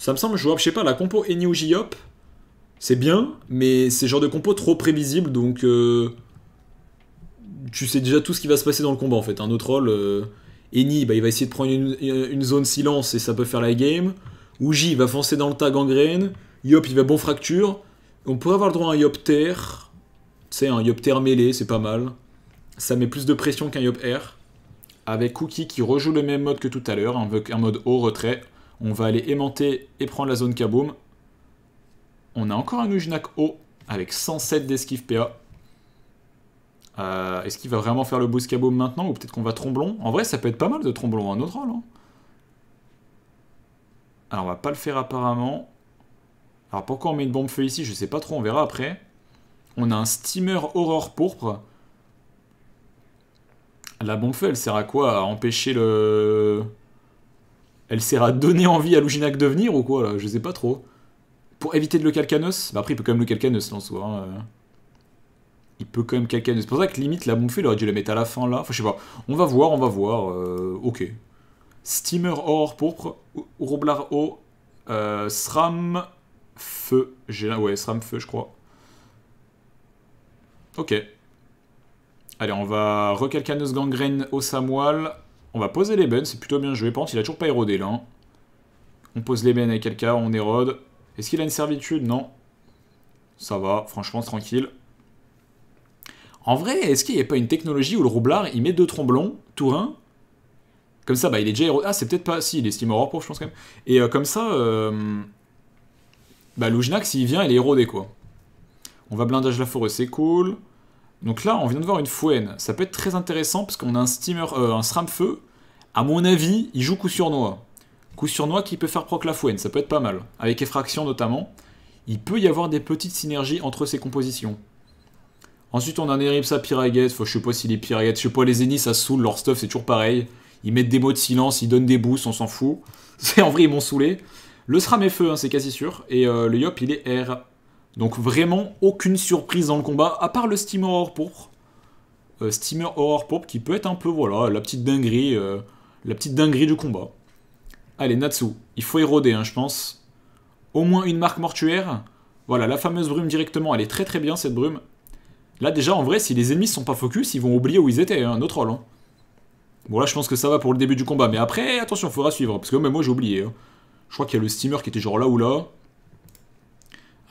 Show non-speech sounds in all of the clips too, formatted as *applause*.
Ça me semble jouable, je sais pas, la compo Enyu Jiop, c'est bien, mais c'est genre de compo trop prévisible, donc euh, tu sais déjà tout ce qui va se passer dans le combat en fait. Un autre rôle, euh, Eni, bah, il va essayer de prendre une, zone silence et ça peut faire la game. Uji, il va foncer dans le tag en graine. Yop, il va bon fracture. On pourrait avoir le droit à un Yop terre. sais, un Yop terre mêlé, c'est pas mal. Ça met plus de pression qu'un Yop air. Avec Cookie qui rejoue le même mode que tout à l'heure, un mode haut retrait. On va aller aimanter et prendre la zone Kaboom. On a encore un Ujnak O. avec 107 d'esquive PA. Euh, est-ce qu'il va vraiment faire le boost Kaboom maintenant ou peut-être qu'on va Tromblon En vrai, ça peut être pas mal de Tromblon, un autre rôle. Hein. Alors, on va pas le faire apparemment. Alors, pourquoi on met une bombe feu ici Je sais pas trop, on verra après. On a un steamer Aurore Pourpre. La bombe feu, elle sert à quoi À empêcher le... Elle sert à donner envie à Luginac de venir ou quoi là Je sais pas trop. Pour éviter de le Calcanos Bah après il peut quand même le Calcanos là en soi. Hein, euh. Il peut quand même Calcanos. C'est pour ça que limite la bouffée il aurait dû la mettre à la fin là. Enfin je sais pas. On va voir, on va voir. Euh, ok. Steamer or pourpre, Roblar eau, euh, SRAM feu. J'ai ouais, SRAM feu je crois. Ok. Allez, on va recalcanos gangrène au Samoal. On va poser les c'est plutôt bien joué. Par contre, il a toujours pas érodé là. Hein. On pose les bennes avec quelqu'un, on érode. Est-ce qu'il a une servitude Non. Ça va, franchement, tranquille. En vrai, est-ce qu'il n'y a pas une technologie où le roublard, il met deux tromblons, un Comme ça, bah, il est déjà érodé. Ah, c'est peut-être pas... Si, il est Steam Horror je pense quand même. Et euh, comme ça... Euh... Bah, s'il vient, il est érodé, quoi. On va blindage la forêt, c'est cool. Donc là, on vient de voir une fouenne. Ça peut être très intéressant parce qu'on a un steamer, euh, un SRAM feu. À mon avis, il joue coup sur noix. Coup sur noix qui peut faire proc la fouenne, ça peut être pas mal. Avec effraction notamment. Il peut y avoir des petites synergies entre ces compositions. Ensuite, on a un Eripsa Enfin, je sais pas si les piraguet, je sais pas, les zénis. ça saoule, leur stuff, c'est toujours pareil. Ils mettent des mots de silence, ils donnent des boosts, on s'en fout. *laughs* C'est en vrai, ils m'ont saoulé. Le SRAM est feu, hein, c'est quasi sûr. Et euh, le Yop, il est R. Donc vraiment aucune surprise dans le combat, à part le steamer Horror Pop euh, steamer horror pop qui peut être un peu voilà la petite dinguerie, euh, la petite dinguerie du combat. Allez Natsu, il faut éroder hein, je pense. Au moins une marque mortuaire. Voilà la fameuse brume directement, elle est très très bien cette brume. Là déjà en vrai si les ennemis sont pas focus ils vont oublier où ils étaient, hein, autre rôle Hein. Bon là je pense que ça va pour le début du combat, mais après attention il faudra suivre, parce que moi j'ai oublié. Hein. Je crois qu'il y a le steamer qui était genre là ou là.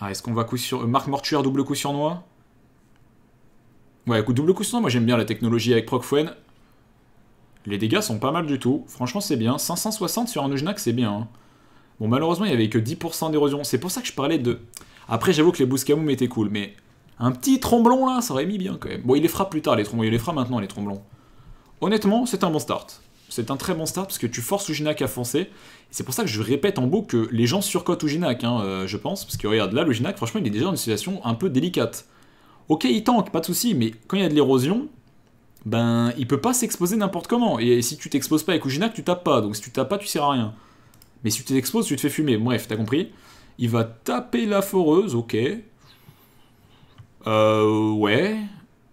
Ah, est-ce qu'on va coup sur... Marc Mortuaire, double coup sur noix Ouais, double coup sur noix, moi j'aime bien la technologie avec Proc Procfuen. Les dégâts sont pas mal du tout. Franchement, c'est bien. 560 sur un Eugenac, c'est bien. Hein. Bon, malheureusement, il n'y avait que 10% d'érosion. C'est pour ça que je parlais de... Après, j'avoue que les Bouscamoum étaient cool, mais... Un petit tromblon, là, ça aurait mis bien, quand même. Bon, il les fera plus tard, les tromblons. Il les fera maintenant, les tromblons. Honnêtement, c'est un bon start c'est un très bon start parce que tu forces Ujinak à foncer. C'est pour ça que je répète en boucle que les gens surcotent Ujinak, hein, euh, je pense. Parce que regarde, là, Ujinak, franchement, il est déjà dans une situation un peu délicate. Ok, il tank, pas de souci, mais quand il y a de l'érosion, ben, il peut pas s'exposer n'importe comment. Et si tu t'exposes pas avec Ujinak, tu tapes pas. Donc si tu tapes pas, tu sers à rien. Mais si tu t'exposes, tu te fais fumer. Bref, t'as compris Il va taper la foreuse, ok. Euh, ouais.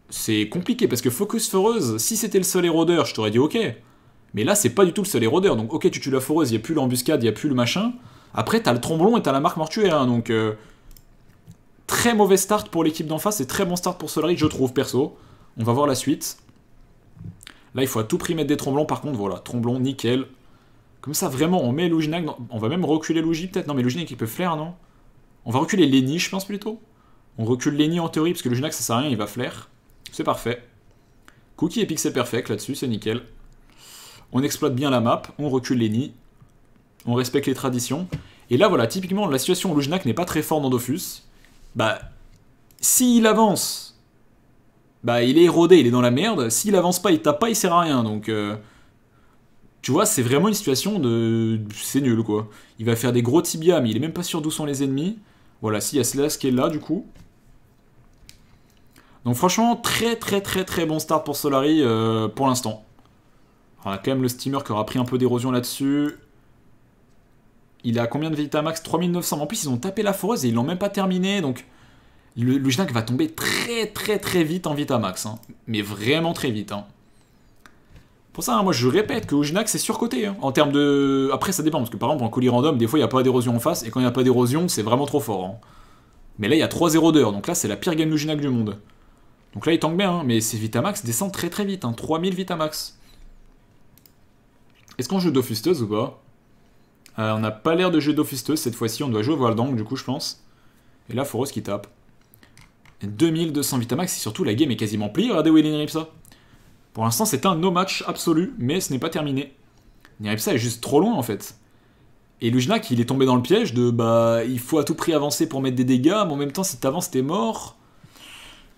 C'est compliqué parce que Focus Foreuse, si c'était le seul érodeur, je t'aurais dit ok. Mais là, c'est pas du tout le seul érodeur. Donc, ok, tu tues la foreuse, il a plus l'embuscade, il a plus le machin. Après, t'as le tromblon et t'as la marque mortuaire. Hein, donc, euh, très mauvais start pour l'équipe d'en face et très bon start pour Solary, je trouve, perso. On va voir la suite. Là, il faut à tout prix mettre des tromblons. Par contre, voilà, tromblon, nickel. Comme ça, vraiment, on met Luginac. On va même reculer Lugi, peut-être. Non, mais Luginac, il peut flair, non On va reculer Lenny, je pense, plutôt. On recule Lenny en théorie, parce que Luginac, ça sert à rien, il va flair. C'est parfait. Cookie et Pixel parfait là-dessus, c'est nickel on exploite bien la map, on recule les nids, on respecte les traditions. Et là, voilà, typiquement, la situation où Lujnak n'est pas très fort dans Dofus, bah, s'il avance, bah, il est érodé, il est dans la merde. S'il avance pas, il tape pas, il sert à rien. Donc, euh, tu vois, c'est vraiment une situation de. C'est nul, quoi. Il va faire des gros tibias, mais il est même pas sûr d'où sont les ennemis. Voilà, s'il y a qui est là, du coup. Donc, franchement, très, très, très, très bon start pour Solari euh, pour l'instant. On a quand même le steamer qui aura pris un peu d'érosion là-dessus. Il a combien de Vita max 3900. En plus, ils ont tapé la foreuse et ils l'ont même pas terminé. Donc, le, va tomber très très très vite en Vitamax. max. Hein. Mais vraiment très vite. Hein. Pour ça, hein, moi je répète que Ojinac c'est surcoté. En termes de. Après, ça dépend. Parce que par exemple, en colis random, des fois il n'y a pas d'érosion en face. Et quand il n'y a pas d'érosion, c'est vraiment trop fort. Mais là, il y a 3-0 Donc là, c'est la pire game Ojinac du monde. Donc là, il tank bien. Mais ses Vitamax descendent très très vite. 3000 Vitamax. Est-ce qu'on joue d'offusteuse ou pas euh, On n'a pas l'air de jouer d'offusteuse cette fois-ci. On doit jouer au du coup, je pense. Et là, Foros qui tape. 2200 Vitamax, et surtout, la game est quasiment pliée. Regardez où est ça. Pour l'instant, c'est un no match absolu, mais ce n'est pas terminé. ça est juste trop loin, en fait. Et Luginac il est tombé dans le piège de bah il faut à tout prix avancer pour mettre des dégâts, mais en même temps si t'avances t'es mort.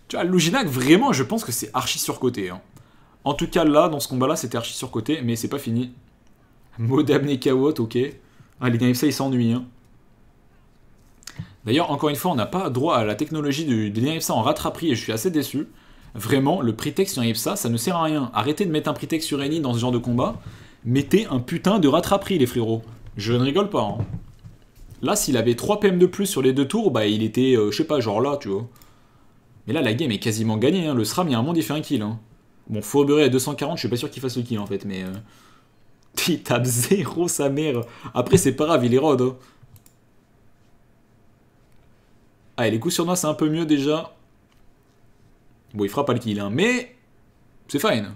Tu vois, Luginac vraiment, je pense que c'est archi surcoté. Hein. En tout cas là, dans ce combat là, c'était archi surcoté, mais c'est pas fini. Modem Kawot, ok. Ah, les FSA ils s'ennuient. Hein. D'ailleurs, encore une fois, on n'a pas droit à la technologie du, des IFSA en rattraperie et je suis assez déçu. Vraiment, le prétexte sur IFSA, ça ne sert à rien. Arrêtez de mettre un prétexte sur Eni dans ce genre de combat. Mettez un putain de rattraperie, les frérots. Je ne rigole pas. Hein. Là, s'il avait 3 PM de plus sur les deux tours, bah il était, euh, je sais pas, genre là, tu vois. Mais là, la game est quasiment gagnée. Hein. Le SRAM, il y a un monde, il fait un kill. Bon, Fauberay à 240, je suis pas sûr qu'il fasse le kill en fait, mais. Euh, il tape zéro sa mère. Après, c'est pas grave, il est hein. Ah Allez, les coups sur noix, c'est un peu mieux déjà. Bon, il fera pas le kill, mais c'est fine.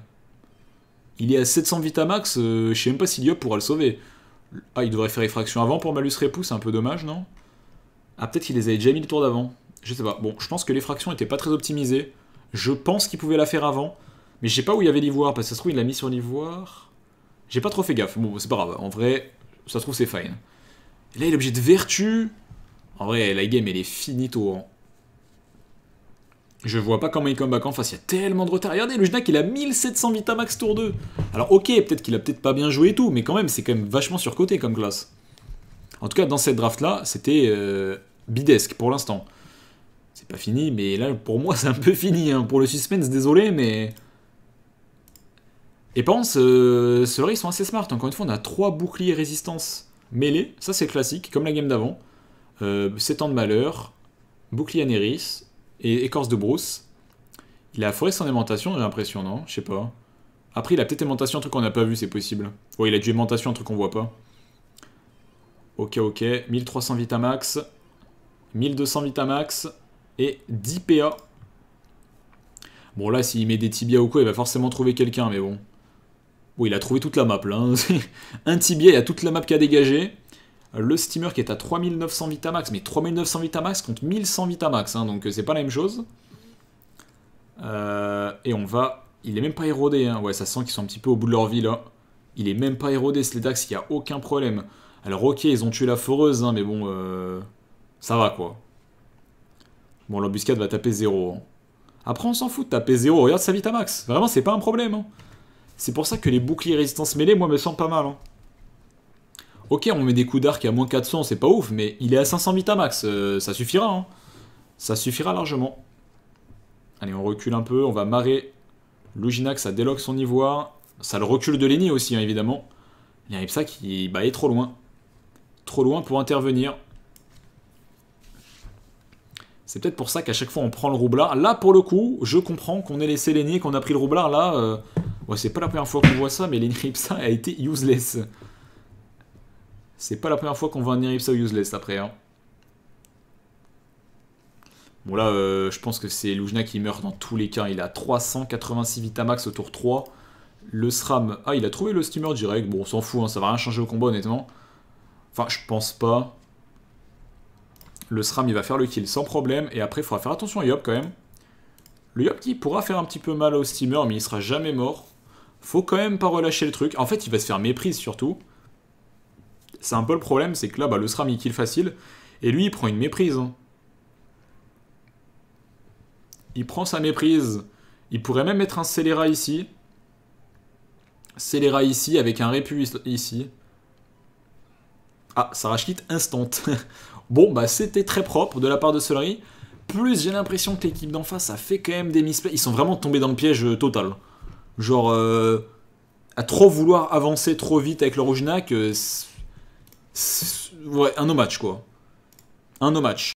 Il est à 700 Vitamax, max. Euh, je sais même pas si Diop pourra le sauver. Ah, il devrait faire effraction avant pour Malus Repousse, c'est un peu dommage, non Ah, peut-être qu'il les avait déjà mis le tour d'avant. Je sais pas. Bon, je pense que l'effraction étaient pas très optimisée. Je pense qu'il pouvait la faire avant. Mais je sais pas où il y avait l'ivoire, parce que ça se trouve, il l'a mis sur l'ivoire. J'ai pas trop fait gaffe. Bon, c'est pas grave. En vrai, ça se trouve, c'est fine. là, il est obligé de vertu. En vrai, la game, elle est finito. tour. Hein. Je vois pas comment il come back en face, il y a tellement de retard. Regardez, le Jnac, il a 1700 max tour 2. Alors ok, peut-être qu'il a peut-être pas bien joué et tout, mais quand même, c'est quand même vachement surcoté comme classe. En tout cas, dans cette draft-là, c'était euh, bidesque pour l'instant. C'est pas fini, mais là, pour moi, *laughs* c'est un peu fini. Hein, pour le suspense, désolé, mais... Et par contre, ceux ils sont assez smart. Encore une fois, on a 3 boucliers résistance mêlés. Ça, c'est classique, comme la game d'avant. 7 euh, ans de malheur, bouclier anéris et écorce de brousse. Il a forêt son aimantation, j'ai l'impression, non Je sais pas. Après, il a peut-être aimantation, un truc qu'on n'a pas vu, c'est possible. Ouais, il a du aimantation, un truc qu'on voit pas. Ok, ok. 1300 Vitamax, 1200 Vitamax et 10 PA. Bon, là, s'il met des tibias ou quoi, il va forcément trouver quelqu'un, mais bon. Bon, il a trouvé toute la map là. Hein. *laughs* un petit biais, il a toute la map qui a dégagé. Le steamer qui est à 3900 Vitamax, mais 3900 Vitamax contre 1100 Vitamax, hein, donc euh, c'est pas la même chose. Euh, et on va. Il est même pas érodé, hein. ouais, ça sent qu'ils sont un petit peu au bout de leur vie là. Il est même pas érodé, Sledax, il n'y a aucun problème. Alors, ok, ils ont tué la foreuse, hein, mais bon, euh, ça va quoi. Bon, l'embuscade va taper 0. Hein. Après, on s'en fout de taper 0, regarde sa Vitamax. Vraiment, c'est pas un problème. C'est pour ça que les boucliers résistance mêlée, moi, me semblent pas mal. Hein. Ok, on met des coups d'arc à moins 400, c'est pas ouf, mais il est à 500 à max, ça suffira. Hein. Ça suffira largement. Allez, on recule un peu, on va marrer Luginax, ça déloque son ivoire. Ça le recule de Léni, aussi, hein, évidemment. évidemment. ça qui bah, est trop loin. Trop loin pour intervenir. C'est peut-être pour ça qu'à chaque fois on prend le roublard. Là, pour le coup, je comprends qu'on ait laissé Lenny qu'on a pris le roublard. Là, euh, c'est pas la première fois qu'on voit ça, mais ça a été useless. C'est pas la première fois qu'on voit un Enripsa useless après. Hein. Bon là, euh, je pense que c'est Lujna qui meurt dans tous les cas. Il a 386 Vitamax au tour 3. Le SRAM... Ah, il a trouvé le steamer direct. Bon, on s'en fout, hein, ça va rien changer au combat, honnêtement. Enfin, je pense pas. Le SRAM, il va faire le kill sans problème. Et après, il faudra faire attention à Yop quand même. Le Yop qui pourra faire un petit peu mal au steamer, mais il sera jamais mort. Faut quand même pas relâcher le truc. En fait, il va se faire méprise surtout. C'est un peu le problème, c'est que là, bah, le SRAM, il kill facile. Et lui, il prend une méprise. Hein. Il prend sa méprise. Il pourrait même mettre un scélérat ici. Scélérat ici, avec un répu ici. Ah, Sarah quitte instant. *laughs* bon, bah c'était très propre de la part de Solary. Plus j'ai l'impression que l'équipe d'en face a fait quand même des misplays. Ils sont vraiment tombés dans le piège euh, total genre euh, à trop vouloir avancer trop vite avec le que. Euh, ouais, un no match quoi. Un no match.